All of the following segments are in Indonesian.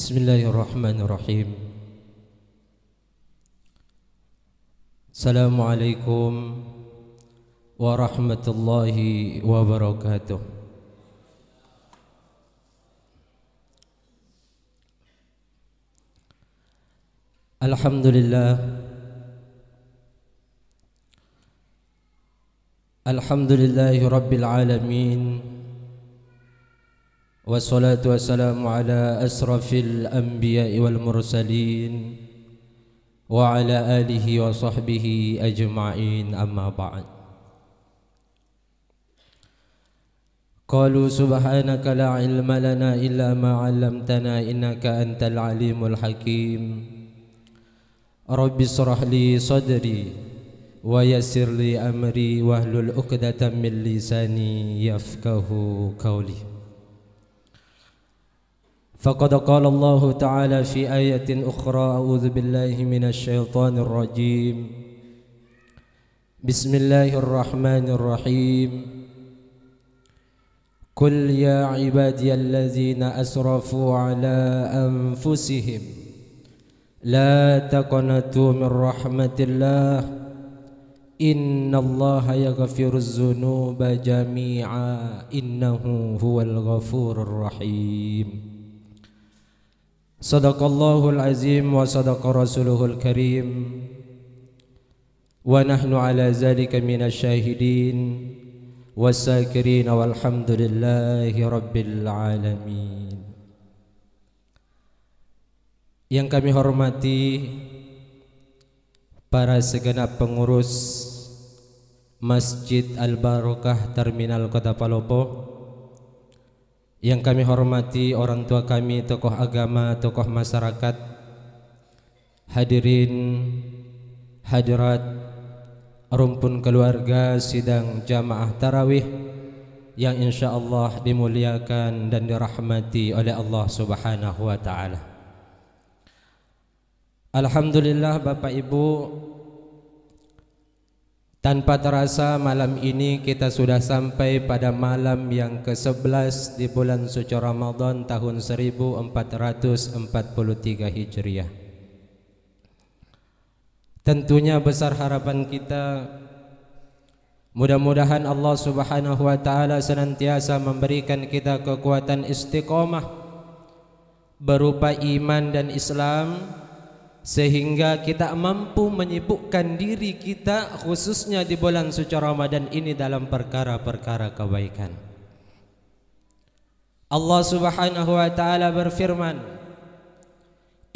بسم الله الرحمن الرحيم السلام عليكم ورحمة الله وبركاته الحمد لله الحمد لله رب العالمين والصلاة والسلام على أسرف الأنبياء والمرسلين وعلى آله وصحبه أجمعين أما بعد قالوا سبحانك لا علم لنا إلا ما علمتنا إنك أنت العليم الحكيم رب اشرح لي صدري ويسر لي أمري واهلل عقدة من لساني يفقه قولي فقد قال الله تعالى في آية أخرى أعوذ بالله من الشيطان الرجيم بسم الله الرحمن الرحيم قل يا عبادي الذين أسرفوا على أنفسهم لا تقنطوا من رحمة الله إن الله يغفر الذنوب جميعا إنه هو الغفور الرحيم صدق الله العظيم وصدق رسوله الكريم ونحن على ذلك من الشاهدين والساكرين والحمد لله رب العالمين Yang kami hormati para segenap pengurus Masjid Al-Barokah Terminal Kota Palopo yang kami hormati orang tua kami, tokoh agama, tokoh masyarakat, hadirin, hadirat, rumpun keluarga sidang jamaah tarawih yang insya Allah dimuliakan dan dirahmati oleh Allah Subhanahu wa taala. Alhamdulillah Bapak Ibu tanpa terasa malam ini kita sudah sampai pada malam yang ke-11 di bulan suci Ramadan tahun 1443 Hijriah. Tentunya besar harapan kita mudah-mudahan Allah Subhanahu wa taala senantiasa memberikan kita kekuatan istiqomah berupa iman dan Islam sehingga kita mampu menyibukkan diri kita khususnya di bulan suci Ramadan ini dalam perkara-perkara kebaikan. Allah Subhanahu wa taala berfirman,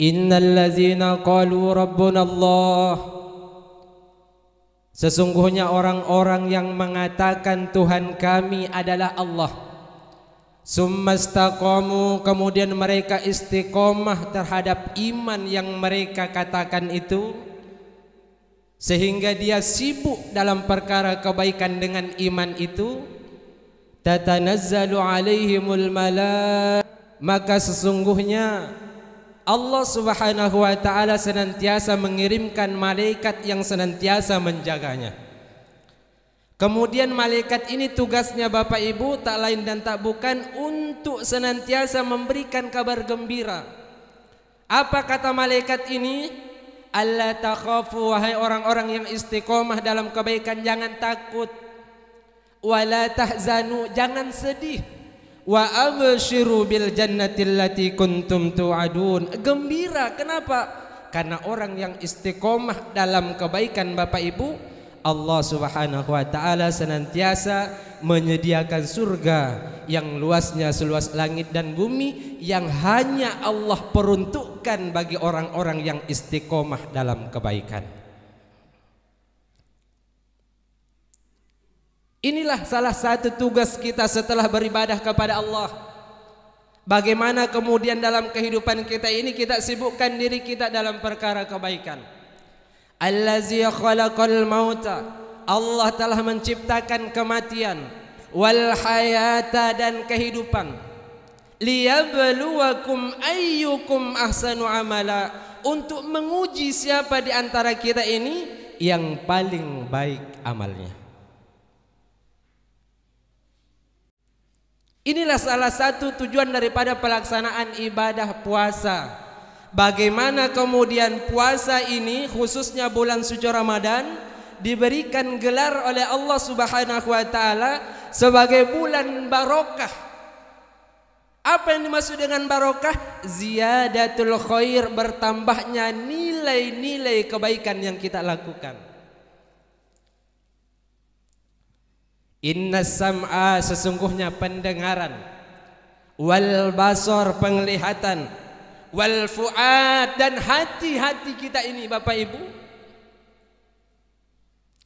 "Innal ladzina qalu rabbuna Allah" Sesungguhnya orang-orang yang mengatakan Tuhan kami adalah Allah Summastaqamu kemudian mereka istiqomah terhadap iman yang mereka katakan itu sehingga dia sibuk dalam perkara kebaikan dengan iman itu tatanazzalu alaihimul malaa maka sesungguhnya Allah Subhanahu wa taala senantiasa mengirimkan malaikat yang senantiasa menjaganya Kemudian malaikat ini tugasnya Bapak Ibu tak lain dan tak bukan untuk senantiasa memberikan kabar gembira. Apa kata malaikat ini? Allah takhafu wahai orang-orang yang istiqomah dalam kebaikan jangan takut. Wala tahzanu jangan sedih. Wa abshiru bil jannati allati kuntum tu'adun. Gembira kenapa? Karena orang yang istiqomah dalam kebaikan Bapak Ibu Allah Subhanahu wa taala senantiasa menyediakan surga yang luasnya seluas langit dan bumi yang hanya Allah peruntukkan bagi orang-orang yang istiqomah dalam kebaikan. Inilah salah satu tugas kita setelah beribadah kepada Allah. Bagaimana kemudian dalam kehidupan kita ini kita sibukkan diri kita dalam perkara kebaikan. Allazi khalaqal mauta Allah telah menciptakan kematian wal hayata dan kehidupan liyabluwakum ayyukum ahsanu amala untuk menguji siapa di antara kita ini yang paling baik amalnya Inilah salah satu tujuan daripada pelaksanaan ibadah puasa Bagaimana kemudian puasa ini khususnya bulan suci Ramadan diberikan gelar oleh Allah Subhanahu wa taala sebagai bulan barokah. Apa yang dimaksud dengan barokah? Ziyadatul khair bertambahnya nilai-nilai kebaikan yang kita lakukan. Inna sam'a sesungguhnya pendengaran wal basar penglihatan wal fuad dan hati-hati kita ini Bapak Ibu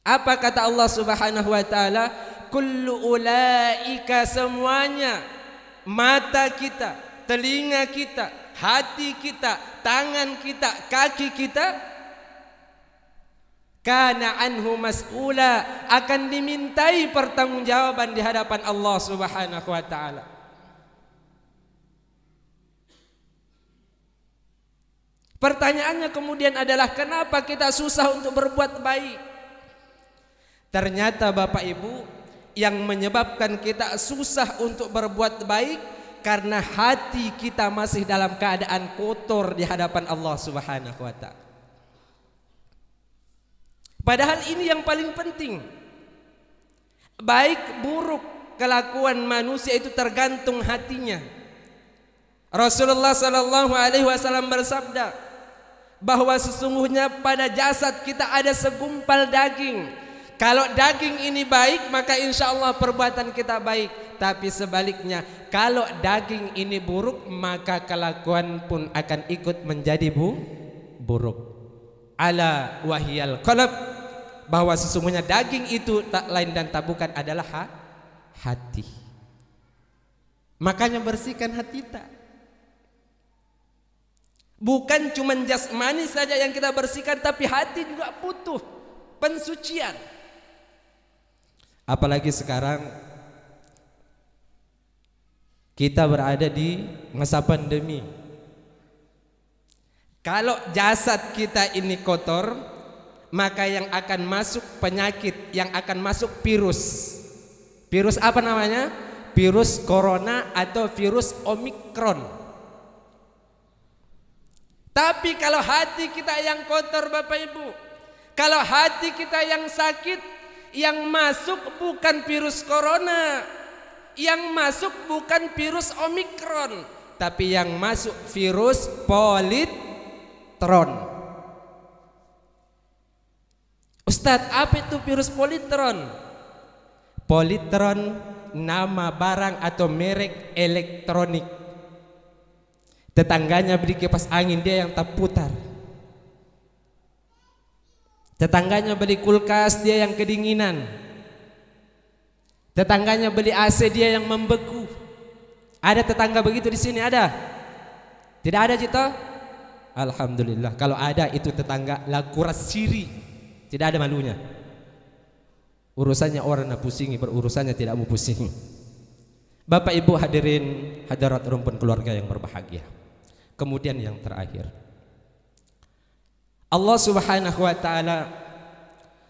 apa kata Allah Subhanahu wa taala kullu ulaika semuanya mata kita telinga kita hati kita tangan kita kaki kita kana anhu mas'ula akan dimintai pertanggungjawaban di hadapan Allah Subhanahu wa taala Pertanyaannya kemudian adalah kenapa kita susah untuk berbuat baik? Ternyata Bapak Ibu yang menyebabkan kita susah untuk berbuat baik karena hati kita masih dalam keadaan kotor di hadapan Allah Subhanahu wa taala. Padahal ini yang paling penting. Baik buruk kelakuan manusia itu tergantung hatinya. Rasulullah sallallahu alaihi wasallam bersabda, bahwa sesungguhnya pada jasad kita ada segumpal daging. Kalau daging ini baik, maka insya Allah perbuatan kita baik. Tapi sebaliknya, kalau daging ini buruk, maka kelakuan pun akan ikut menjadi bu buruk. Ala wahiyal qalb bahwa sesungguhnya daging itu tak lain dan tak bukan adalah ha hati. Makanya bersihkan hati kita. Bukan cuma jasmani saja yang kita bersihkan tapi hati juga butuh pensucian. Apalagi sekarang kita berada di masa pandemi. Kalau jasad kita ini kotor, maka yang akan masuk penyakit, yang akan masuk virus. Virus apa namanya? Virus corona atau virus omikron. Tapi kalau hati kita yang kotor Bapak Ibu, kalau hati kita yang sakit, yang masuk bukan virus corona, yang masuk bukan virus omikron, tapi yang masuk virus politron. Ustadz, apa itu virus politron? Politron nama barang atau merek elektronik Tetangganya beri kipas angin, dia yang tak putar. Tetangganya beli kulkas, dia yang kedinginan. Tetangganya beli AC, dia yang membeku. Ada tetangga begitu di sini ada? Tidak ada cita? Alhamdulillah. Kalau ada itu tetangga lakuras siri. Tidak ada malunya. Urusannya orang nak pusingi, berurusannya tidak mau pusing. Bapak Ibu hadirin hadirat rumpun keluarga yang berbahagia. Kemudian yang terakhir. Allah Subhanahu wa taala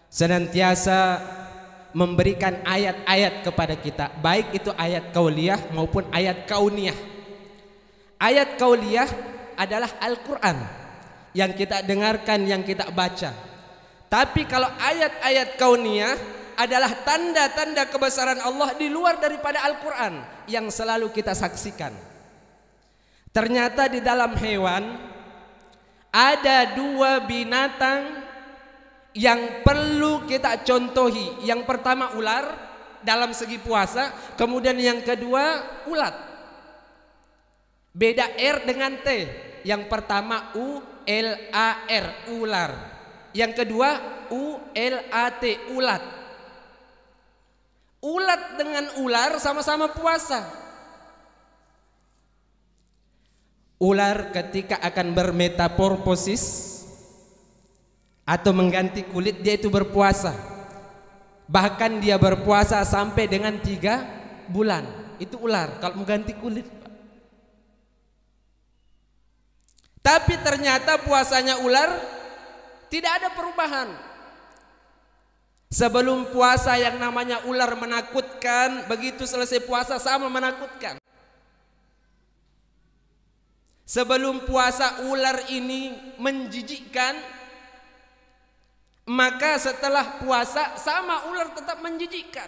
senantiasa memberikan ayat-ayat kepada kita, baik itu ayat kauliyah maupun ayat kauniyah. Ayat kauliyah adalah Al-Qur'an yang kita dengarkan, yang kita baca. Tapi kalau ayat-ayat kauniyah adalah tanda-tanda kebesaran Allah di luar daripada Al-Quran yang selalu kita saksikan. Ternyata di dalam hewan ada dua binatang yang perlu kita contohi. Yang pertama ular dalam segi puasa, kemudian yang kedua ulat. Beda R dengan T. Yang pertama U L A R ular. Yang kedua U L A T ulat. Ulat dengan ular sama-sama puasa. Ular ketika akan bermetaporposis atau mengganti kulit dia itu berpuasa. Bahkan dia berpuasa sampai dengan tiga bulan. Itu ular kalau mengganti kulit. Tapi ternyata puasanya ular tidak ada perubahan. Sebelum puasa yang namanya ular menakutkan, begitu selesai puasa sama menakutkan sebelum puasa ular ini menjijikkan maka setelah puasa sama ular tetap menjijikkan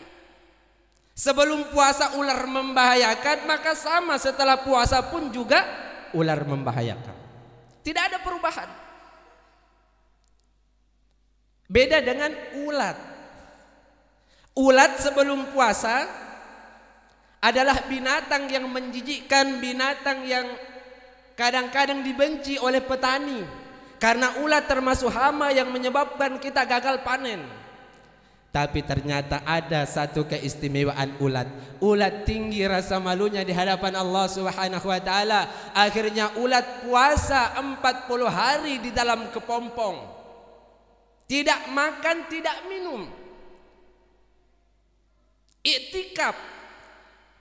sebelum puasa ular membahayakan maka sama setelah puasa pun juga ular membahayakan tidak ada perubahan beda dengan ulat ulat sebelum puasa adalah binatang yang menjijikkan, binatang yang kadang-kadang dibenci oleh petani karena ulat termasuk hama yang menyebabkan kita gagal panen. Tapi ternyata ada satu keistimewaan ulat. Ulat tinggi rasa malunya di hadapan Allah Subhanahu wa taala. Akhirnya ulat puasa 40 hari di dalam kepompong. Tidak makan, tidak minum. Iktikaf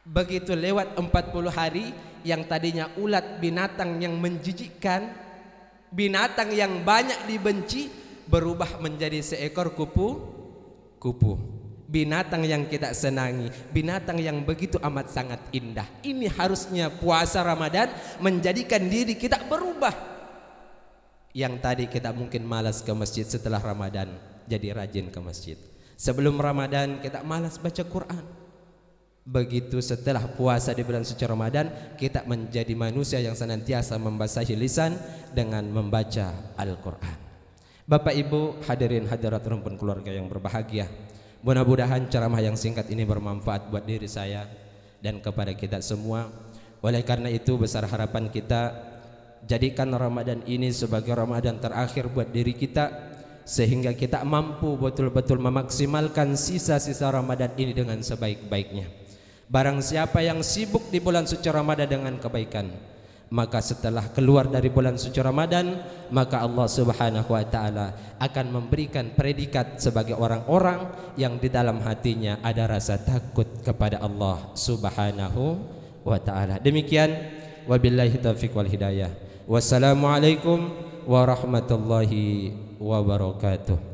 Begitu lewat 40 hari yang tadinya ulat binatang yang menjijikkan, binatang yang banyak dibenci berubah menjadi seekor kupu kupu. Binatang yang kita senangi, binatang yang begitu amat sangat indah. Ini harusnya puasa Ramadan menjadikan diri kita berubah. Yang tadi kita mungkin malas ke masjid setelah Ramadan, jadi rajin ke masjid. Sebelum Ramadan kita malas baca Quran Begitu setelah puasa di bulan suci Ramadan, kita menjadi manusia yang senantiasa membasahi lisan dengan membaca Al-Quran. Bapak Ibu hadirin hadirat rumpun keluarga yang berbahagia. Mudah-mudahan ceramah yang singkat ini bermanfaat buat diri saya dan kepada kita semua. Oleh karena itu besar harapan kita jadikan Ramadan ini sebagai Ramadan terakhir buat diri kita sehingga kita mampu betul-betul memaksimalkan sisa-sisa Ramadan ini dengan sebaik-baiknya. Barang siapa yang sibuk di bulan suci Ramadan dengan kebaikan Maka setelah keluar dari bulan suci Ramadan Maka Allah subhanahu wa ta'ala akan memberikan predikat sebagai orang-orang Yang di dalam hatinya ada rasa takut kepada Allah subhanahu wa ta'ala Demikian Wabillahi taufiq wal hidayah Wassalamualaikum warahmatullahi wabarakatuh